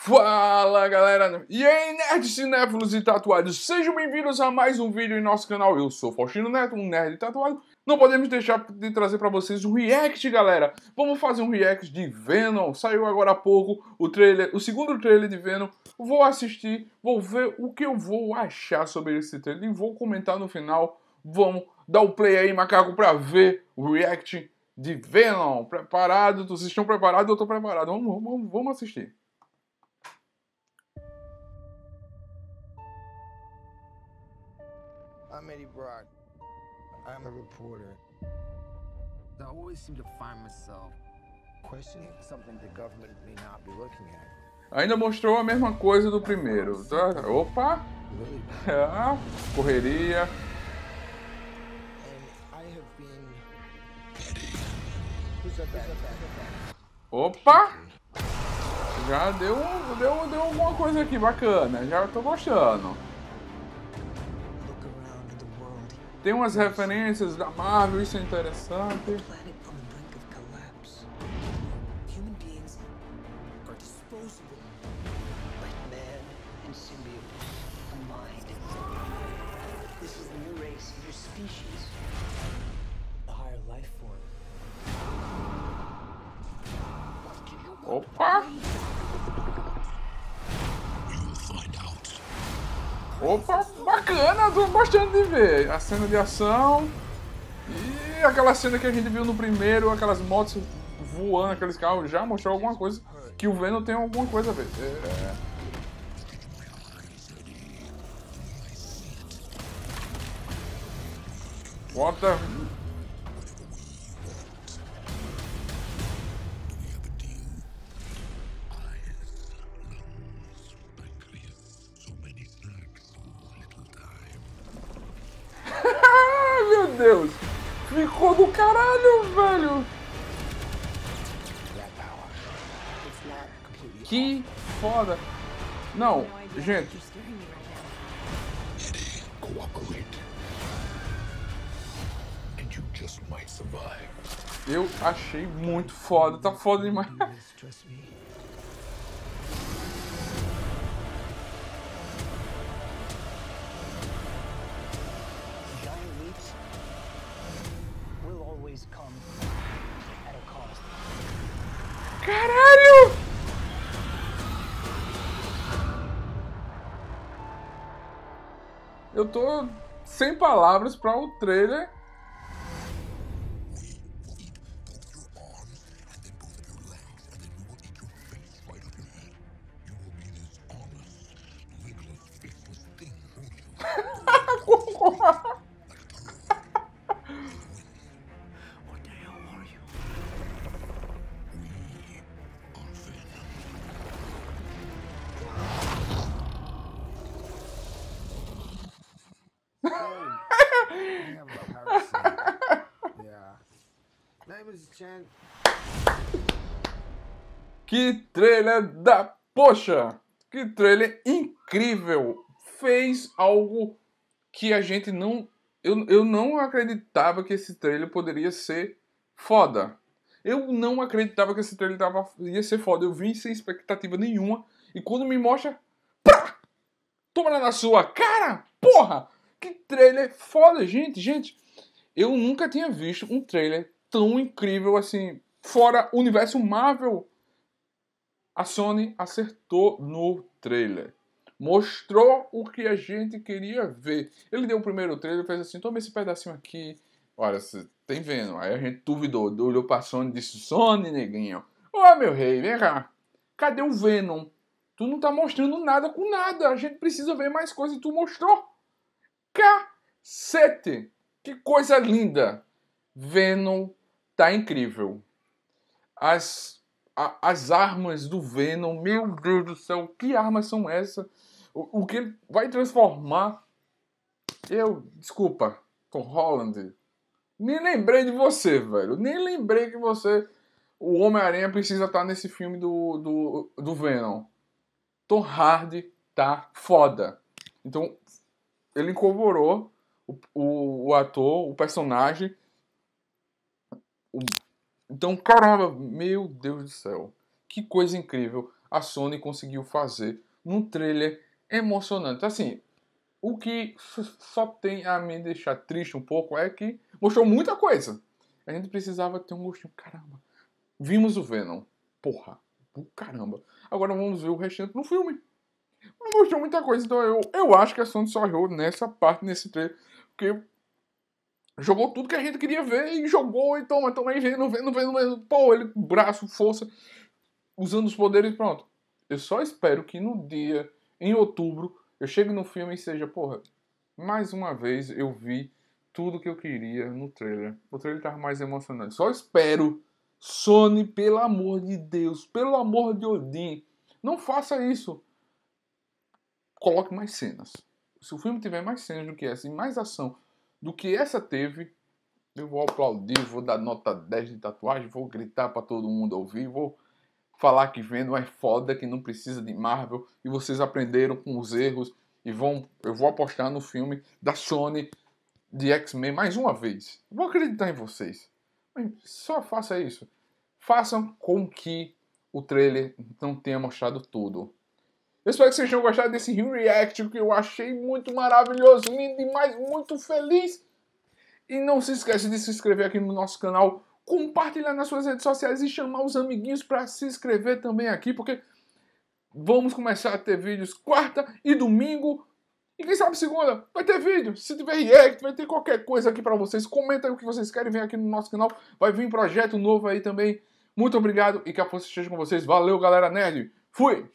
Fala galera! E aí, nerds, cinéfilos e tatuados, sejam bem-vindos a mais um vídeo em nosso canal. Eu sou Faustino Neto, um nerd tatuado. Não podemos deixar de trazer para vocês um react, galera. Vamos fazer um react de Venom. Saiu agora há pouco o trailer, o segundo trailer de Venom. Vou assistir, vou ver o que eu vou achar sobre esse trailer e vou comentar no final. Vamos dar o play aí, macaco, para ver o react de Venom. Preparado? Vocês estão preparados? Eu estou preparado. Vamos, vamos, vamos assistir. I'm Eddie Brock. I'm a reporter. I always seem to find myself questioning something the government may not be looking at. Ainda mostrou a mesma coisa do primeiro. Tá? Opa! É, correria. Opa! Já deu, deu, deu alguma coisa aqui bacana. Já tô gostando. Tem umas referências da Marvel, isso é interessante. Opa, bacana, tô gostando de ver. A cena de ação e aquela cena que a gente viu no primeiro, aquelas motos voando, aqueles carros, já mostrou alguma coisa que o Venom tem alguma coisa a ver. É... Bota. É. Deus. Ficou do caralho, velho. Que foda. Não, gente. Eu achei muito foda. Tá foda demais. Caralho! Eu tô sem palavras para o um trailer Que trailer da poxa! Que trailer incrível! Fez algo que a gente não. Eu, eu não acreditava que esse trailer poderia ser foda. Eu não acreditava que esse trailer tava, ia ser foda. Eu vim sem expectativa nenhuma. E quando me mostra. Pá! Toma na sua cara! Porra! Que trailer foda, gente! Gente, eu nunca tinha visto um trailer tão incrível assim. Fora o universo Marvel, a Sony acertou no trailer. Mostrou o que a gente queria ver. Ele deu o primeiro trailer e fez assim: toma esse pedacinho aqui. Olha, você tem vendo. Aí a gente duvidou, olhou pra Sony e disse: Sony, neguinho. Ô meu rei, vem cá. Cadê o Venom? Tu não tá mostrando nada com nada. A gente precisa ver mais coisas e tu mostrou. Cacete! Que coisa linda! Venom tá incrível. As, a, as armas do Venom, meu Deus do céu, que armas são essas? O, o que ele vai transformar? Eu, desculpa, Tom Holland, nem lembrei de você, velho. Nem lembrei que você. O Homem-Aranha precisa estar tá nesse filme do, do, do Venom. Tom Hardy tá foda. Então, ele incorporou o, o, o ator, o personagem, então, caramba, meu Deus do céu. Que coisa incrível a Sony conseguiu fazer num trailer emocionante. Assim, o que só tem a me deixar triste um pouco é que mostrou muita coisa. A gente precisava ter um gostinho. Caramba. Vimos o Venom. Porra. Caramba. Agora vamos ver o restante no filme. Não mostrou muita coisa. Então eu, eu acho que a Sony só errou nessa parte, nesse trailer. Porque Jogou tudo que a gente queria ver e jogou, então, mas então também vem, não vem, não vem, não vem. Pô, ele, braço, força, usando os poderes, pronto. Eu só espero que no dia, em outubro, eu chegue no filme e seja, porra, mais uma vez eu vi tudo que eu queria no trailer. O trailer tava mais emocionante. Só espero, Sony, pelo amor de Deus, pelo amor de Odin, não faça isso. Coloque mais cenas. Se o filme tiver mais cenas do que essa e mais ação do que essa teve, eu vou aplaudir, vou dar nota 10 de tatuagem, vou gritar para todo mundo ouvir, vou falar que vendo é foda, que não precisa de Marvel e vocês aprenderam com os erros e vão, eu vou apostar no filme da Sony de X-Men mais uma vez. Vou acreditar em vocês. Mas só faça isso. Façam com que o trailer não tenha mostrado tudo. Eu espero que vocês tenham gostado desse Rio React, que eu achei muito maravilhoso, lindo demais, muito feliz. E não se esqueça de se inscrever aqui no nosso canal, compartilhar nas suas redes sociais e chamar os amiguinhos para se inscrever também aqui, porque vamos começar a ter vídeos quarta e domingo. E quem sabe segunda vai ter vídeo. Se tiver react, vai ter qualquer coisa aqui para vocês. Comenta o que vocês querem ver aqui no nosso canal. Vai vir projeto novo aí também. Muito obrigado e que a força esteja com vocês. Valeu, galera nerd. Fui!